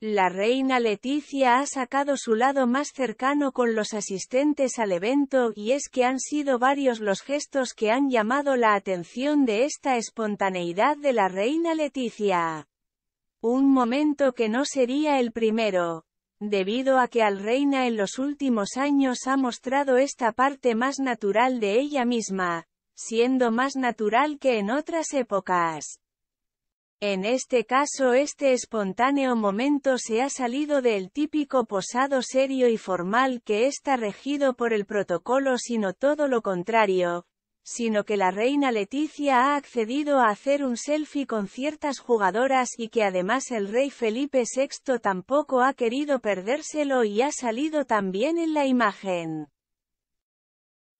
La reina Leticia ha sacado su lado más cercano con los asistentes al evento y es que han sido varios los gestos que han llamado la atención de esta espontaneidad de la reina Leticia. Un momento que no sería el primero, debido a que al reina en los últimos años ha mostrado esta parte más natural de ella misma, siendo más natural que en otras épocas. En este caso este espontáneo momento se ha salido del típico posado serio y formal que está regido por el protocolo sino todo lo contrario, sino que la reina Leticia ha accedido a hacer un selfie con ciertas jugadoras y que además el rey Felipe VI tampoco ha querido perdérselo y ha salido también en la imagen.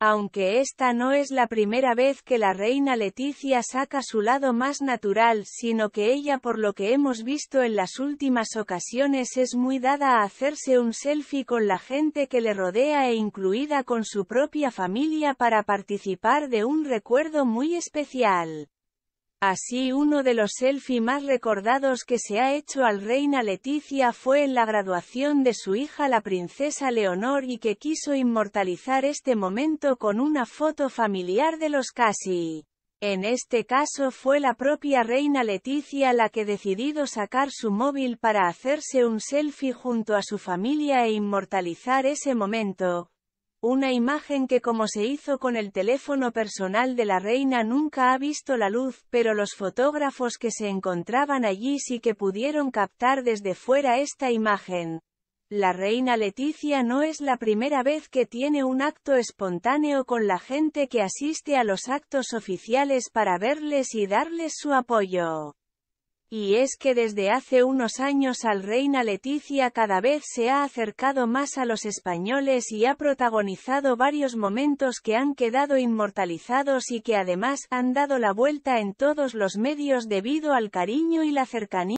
Aunque esta no es la primera vez que la reina Leticia saca su lado más natural, sino que ella por lo que hemos visto en las últimas ocasiones es muy dada a hacerse un selfie con la gente que le rodea e incluida con su propia familia para participar de un recuerdo muy especial. Así uno de los selfies más recordados que se ha hecho al reina Leticia fue en la graduación de su hija la princesa Leonor y que quiso inmortalizar este momento con una foto familiar de los casi. En este caso fue la propia reina Leticia la que decidió sacar su móvil para hacerse un selfie junto a su familia e inmortalizar ese momento, una imagen que como se hizo con el teléfono personal de la reina nunca ha visto la luz, pero los fotógrafos que se encontraban allí sí que pudieron captar desde fuera esta imagen. La reina Leticia no es la primera vez que tiene un acto espontáneo con la gente que asiste a los actos oficiales para verles y darles su apoyo. Y es que desde hace unos años al Reina Leticia cada vez se ha acercado más a los españoles y ha protagonizado varios momentos que han quedado inmortalizados y que además han dado la vuelta en todos los medios debido al cariño y la cercanía